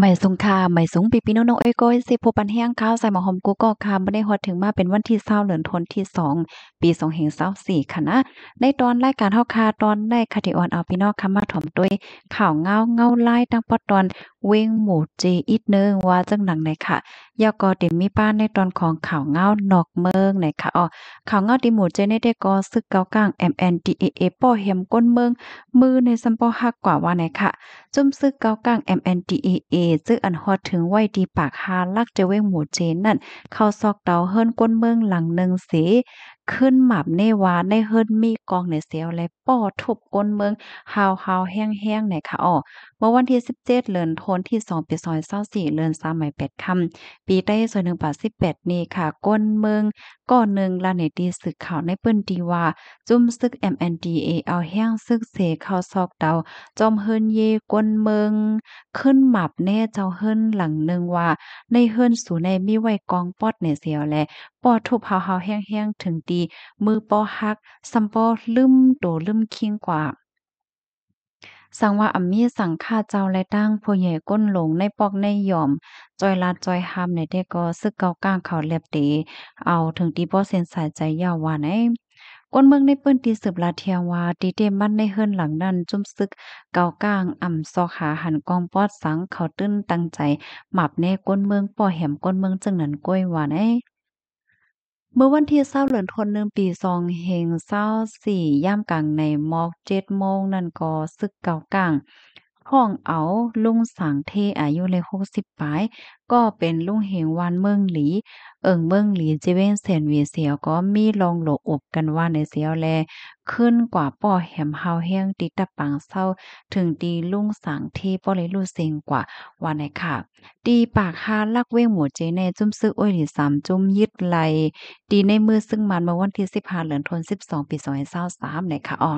ไม่สงค่าไม่สงปีปีโนโนเอ้ยก้อยสิผู้ปันแห้งข้าวใส่หมอหอมกูก็คามไม่ได้ฮอดถึงมาเป็นวันที่เศร้าเหลือนทนที่สองปีสองเหงเศร้าสี่ค่ะนะในตอนรายการเ่าคาตอนได้คาติออนเอาพี่น้องคำมาถมด้วย ข่าวเงาเงาไล่ตั้งปอดตอนวิ่งหมูจีอีกหนึงว่าจังหนังไหนค่ะยากอดิมีป้านในตอนของข่าวเงาหนอกเมืองไหนค่ะอ๋อข่าวเงาติหมูเจในได้กอซึกเกากลาง MNDAA ป่อเหียมก้นเมืองมือในซัมปอหักกว่าว่าไหนค่ะ จุ่มซึกเกากลาง MNDAA ซึ่งอันฮอดถึงไว้ดีปากหาลักจะเว่งหมูเจนั่นเข้าซอกเตาเฮิรนก้นเมืองหลังหนึ่งสีขึ้นหมับในวาดในเฮิรนมีกองในเสียวและป้อทุบก้นเมืองฮาวฮาวแห้งแห้งไหนค่ะอ๋อเมื่อวันที่สิบเจ็ดเลือนโทนที่สองปีซอยเศร้าสี่เลือนสามหมายแปดคำปีไต้ซอยหนึ่งปาสิบแปดนี่ค่ะ ก้นเมืองก่อนหนึ่งลาเนตีสึกข่าวในเปิ้นดีว่า จุ้มซึก MNDA เอาแห้งซึกเสเข้าซอกเตาจอมเฮินเยกวนเมืองขึ้นหมับแน่เจ้าเฮินหลังหนึ่งว่า ในเฮินสู่ในมีไว้กองปอดเนี่ยเสียวแลปอดทุบเฮาเฮาแห้งๆ ถึงตี มือปอฮักซัมปอลืมโตลืมคิงกว่าสังว่าอัมมีสังฆาเจ้าและตั้งผู้ใหญ่ก้นหลงในปอก ในหย่อม จอยลาจอยหามในเด็กก็ซึกเกาก้างเขาเล็บตีเอาถึงตีบอเสนสายใจยาวว่าไหนก้นเมืองในปื้นตีสืบลาเทียงว่าตีเต็มันในเฮิรนหลังนั้น จุ่มซึกเกาก้างอ่มซอกาหันกองปอดสังเขาตื้นตั้งใจหมับในก้นเมืองป่อแหมก้นเมืองจึงนั้นก้อยว่าไหนเมื่อวันที่เศร้าเหลือนทนเนื่มปีซองเฮงเศร้าสี่ย่ามกลางในมอกเจ็ดโมงนั่นก็ซึกเก่ากังห้องเอาลุงสังเทอายุเลยหกสิบปลาย ก็เป็นลุงเหงวันเมืองหลี เอิงเมืองหลีจเว้นเซนวีเสียวก็มีลองหลอบกันว่าในเสียวแล ขึ้นกว่าป่อแหมเฮาแห้งติตะปังเศร้าถึงดีลุงสังเทป่อเลยลู่เซงกว่าว่าในค่ะตีปากฮาลักเว้งหมูเจเนจุ้มซื้ออ้อยหลีสามจุ้มยึดไหลตีในมือซึ่งมันเมื่อวันที่สิบห้าเหลือนทนสิบสองปีสองนเศร้าสามในค่ะอ๋อ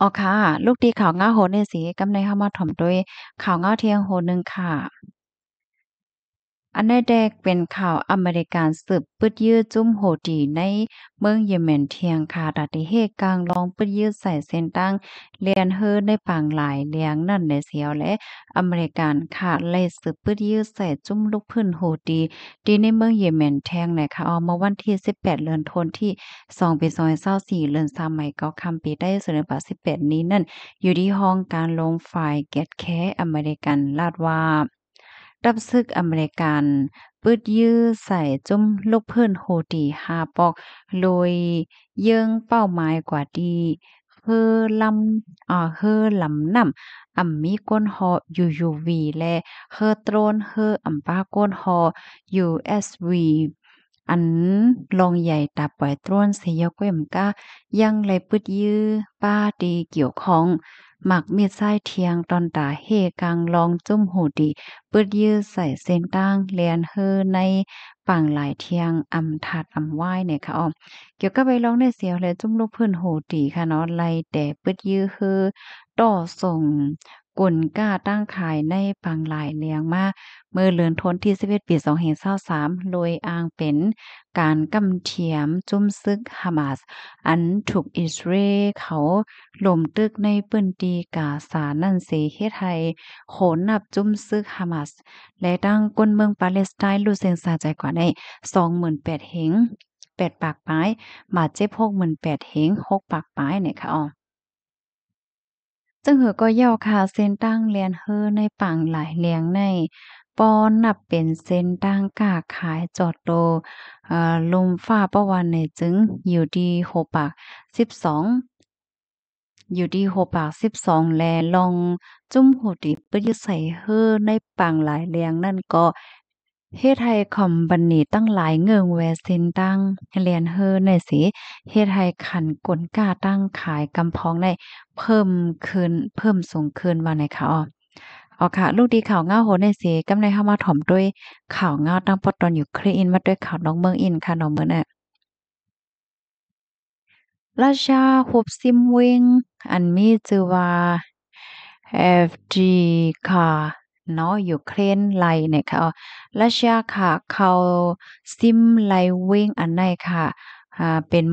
อ๋อค่ะ ลูกดีข่าวง้าโหนึนสีกำในเข้ามาถ่อมด้วยข่าวง้าเทียงโหนึงค่ะอันในแดกเป็นข่าวอเมริกันสืบปืดยืดจุ้มโหดีในเมืองเยเมนเทียงคาดัดิเฮกลางลองปืดยืดใส่เส้นตั้งเลียนเฮอในปางหลายเลียงนั่นในเสียวและอเมริกันขาดเลยสืบปืดยืดใส่จุ้มลูกพื้นโหดีดีในเมืองเยเมนแทงเลยค่ะออเมื่อวันที่ 18เดือนธัน่สองที่2ปีาสี่เดือนมใหม่ก็คำปีได้สวนปแปดนี้นั่น อยู่ที่ห้องการลงฝ่ายเกตแคอเมริกันลาดว่ารับซึกอเมริกันปืดยื้อใส่จุ้มลูกเพื่อนโฮตีฮาปอกโดยเยิงเป้าหมายกว่าดี เฮอลำ อ่าเฮอลำน้ำอ่ำมีก้นหอยููวีและเฮอตรนเฮออ่ำป้าก้นหอยูเอสวีอันลองใหญ่ตาปล่อยตรนเสียกเวมก้ายังไรปึดยื้อป้าดีเกี่ยวของหมักเมีดไส้เทียงตอนตาเฮกังลองจุ่มโหดีปืดยื้อใส่เส้นตั้งเลียนเฮในป่างหลายเทียงอำถาดอำไหวเนี่ยค่ะอ๋อเกี่ยวกับไปร้องได้เสียวและจุ่มลูกพื้นโหดีค่ะเนาะไล่แต่ปืดยื้อเฮอต่อส่งกุ่นก้าตั้งขายในปังหลายเลียงมาเมื่อเลือนทนที่สิบเอ็ดปีสองเห็นเศร้าสามโดยอ้างเป็นการกำเทียมจุ้มซึกฮามาส อันถูกอิสราเอลเขาลมตึกในปืนตีกาสานั่นเสเฮไทย โขนนับจุ้มซึกฮามาส และตั้งก้นเมือง ปาเลสไตน์ลูเซนซาใจกว่าในสองหมื่นแปดเหงแปดปากป้ายบาดเจ็บหกหมื่นแปดเหงหกปากป้ายเนี่ยค่ะอ๋อซึ่งเหือก็ย่อขาเส้นตั้งเลียนเฮอในปังหลายเลียงใน ปอนนับเป็นเส้นตั้งกาขายจอดโตลมฟ้าประวันในจึง อยู่ดีหกปากสิบสองอยู่ดีหกปากสิบสองแลลองจุ่มหูดิบปยืดใส่เฮอในปังหลายเลียงนั่นก็เฮทดยคอมบันนีตั้งหลายเงืองเวสินตั้งเรียนเฮอในสีเฮทดยขันกลกาตั้งขายกำพองในเพิ่มคืนเพิ่มสูงคืนมาในค่ะอ๋อ๋อค่ะ ลูกดีข่าวเงาโหในสีกำในเข้ามาถมด้วยข่าวเงาตั้งปตอนอยู่คลีอินมาด้วยข่าวน้องเมืองอินค่ะน้องเมืองเนี่ยราชาหบซิมเวงอันมีจือว่า FG ค่ะเนาะอยู่เครนไลเนี่ยค่ะรัสเซียค่ะเขาซิมไลเวงอันไหนค่ะอ่า เป็น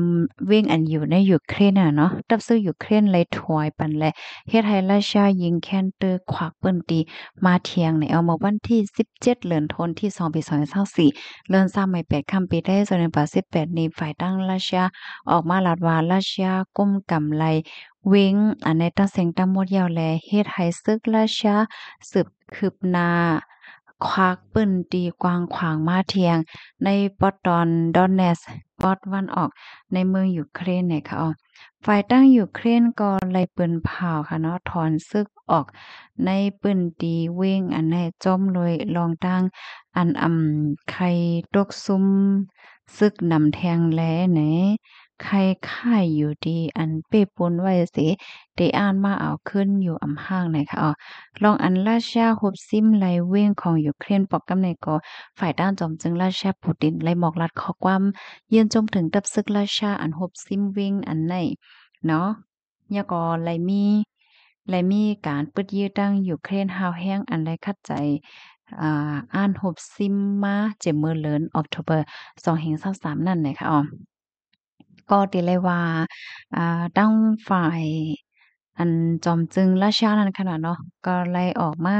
เว้งอันอยู่ในยูเครนอ่ะเนาะตับซื้อยูเครนไลถอยปันแลเฮ็ดให้รเซียยิงแคนเตอร์ขวักเปิ้นตีมาเทียงในเอามาวันที่ 17เดือนธันวาที่2ปี2024เดือน3ไม่8ค่ํปีได้ส่วนในปา18 นี้ฝ่ายตั้งรัสเซียออกมาลาดว่ารัสเซียก้มกำไรวิงอันในตั้งเสียงตั้งหมดยาวแลเฮ็ดให้ซึกละชะสืบคืบนา ควักปืนตีกวางขวางมาเทียงในปอตอนดอนเนสปอตวันออกในเมืองอยูเครนเนี่ยค่ะฝ่ายตั้งอยู่เครนก็ไล่ปืนเผาค่ะเนาะถอนซึกออกในปืนตีเว่งอันในจมเลยลองตั้งอันอำไขรตกซุ่มซึกนำแทงแลไหนรค่ไข่อยู่ดี อันเป้ปนไว้สิเ้อ่าน มา เอาขึ้นอยู่ อำห้างนคะอ๋อลองอันราชาฮบซิม ไลเว้งของยูเครนปอกกำในก็ ฝ่าย ด้าน จอม จึงราชาปูตินไลหมอกลัดข้อความ เยือนจมถึงดับซึกราชา อันฮบซิมเว้งอันหน เนาะยะก็ไลมีไลมีการปึดยื้อตั้งยูเครนหาวแห้ง อันไรคัดใจ อ่านหบซิมมาเจมเมอร์เลินออกตุเบอร์สองแห่งสามนั่นเลยค่ะอ๋อก็ติเลยว่าอ่าตั้งฝ่าย อันจอมจึงราชานั่นนาดเนาะก็ไล่ออกมา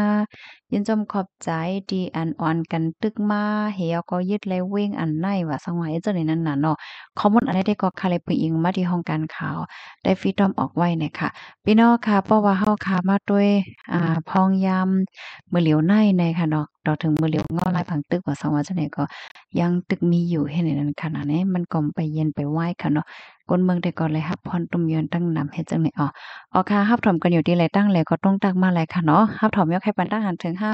ยินจมขอบใจดีอันอ่อนกันตึกมาเหี่ยก็ยึดเลยเว้งอันไหนว่าสังไว้เจ้าในนั้นน่ะเนาะข้อมูลอะไรได้ก็คาเลยปึอิงมาที่ห้องการข่าวได้ฟีดอมออกไว้นี่ยค่ะ พี่น้องค่ะ เพราะว่าเฮาค่ะมาด้วยอ่าพองยำมือเหลียวหนในค่ะเนาะเราถึงมือเหลียวงอลายผังตึกว่าสัไว้เจ้าใหนก็ ยังตึกมีอยู่ให้ในนั้นขนาดนี้มันกลมไปเย็นไปไหวค่ะเนาะคนเมืองแต่ก่อนเลยครับพรตุ่มเยือนตั้งนำาให้จังไหนอ๋ออ๋อค่ะฮับถมกันอยู่ดีเลยตั้งเลยก็ต้องตักมาเลยค่ะเนาะฮับถมยกให้ปันตั้งหันถึงา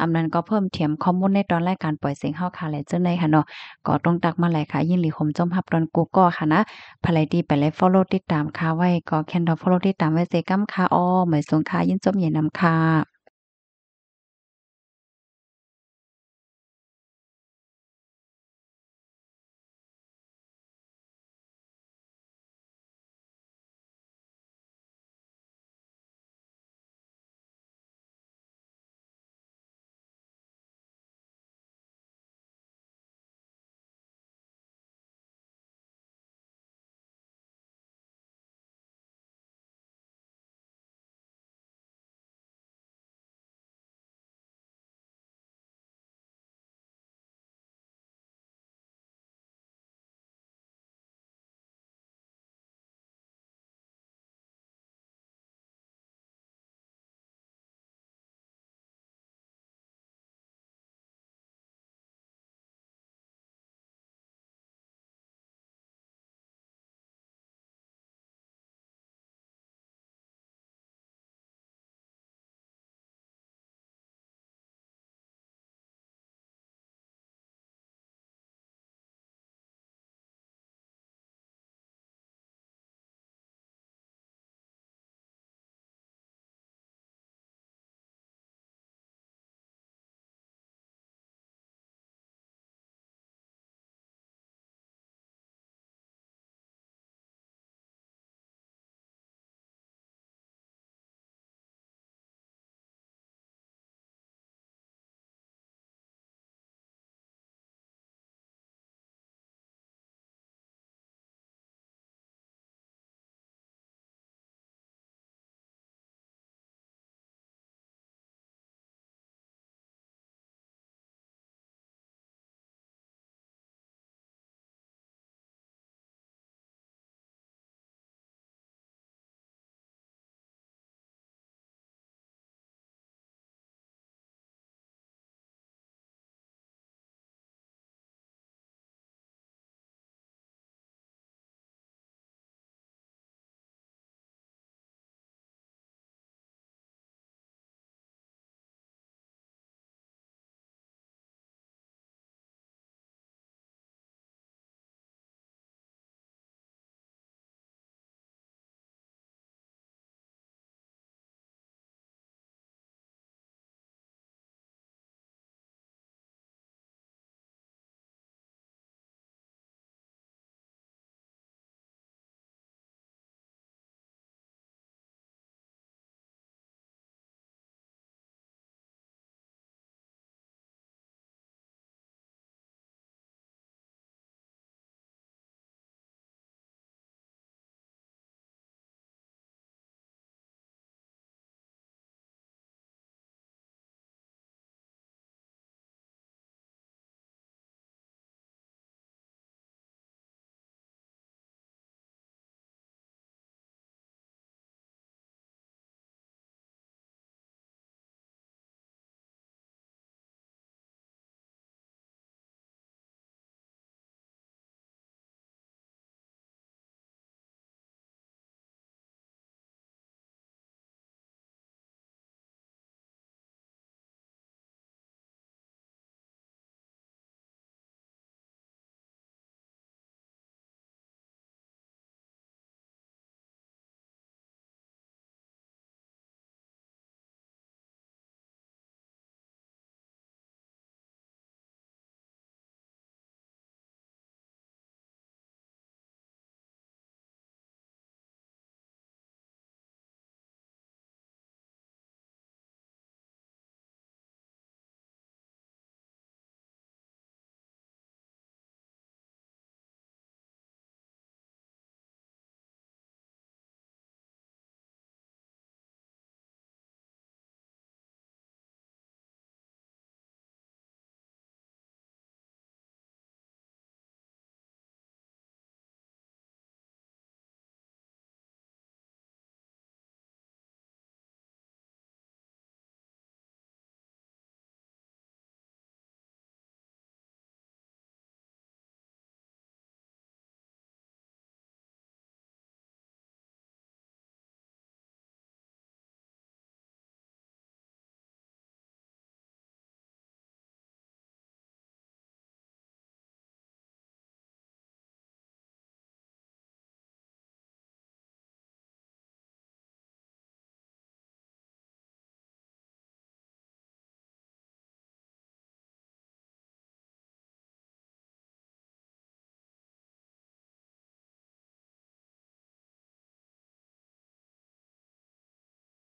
อำนั้นก็เพิ่มเทียมข้อมูลในตอนรายการปล่อยเสียงเฮาค่ะและจังไดค่ะเนาะก็ต้องตักมาหลายค่ะ ยินดีคมจมฮับตอนกูก็ค่ะนะภายดีไปเลย follow ติดตามค่ะไว้ ก็แคนดอ follow ติดตามไว้เซกำค่ะอ๋อหมายสงค่ะยินจมเย็นนำค่ะ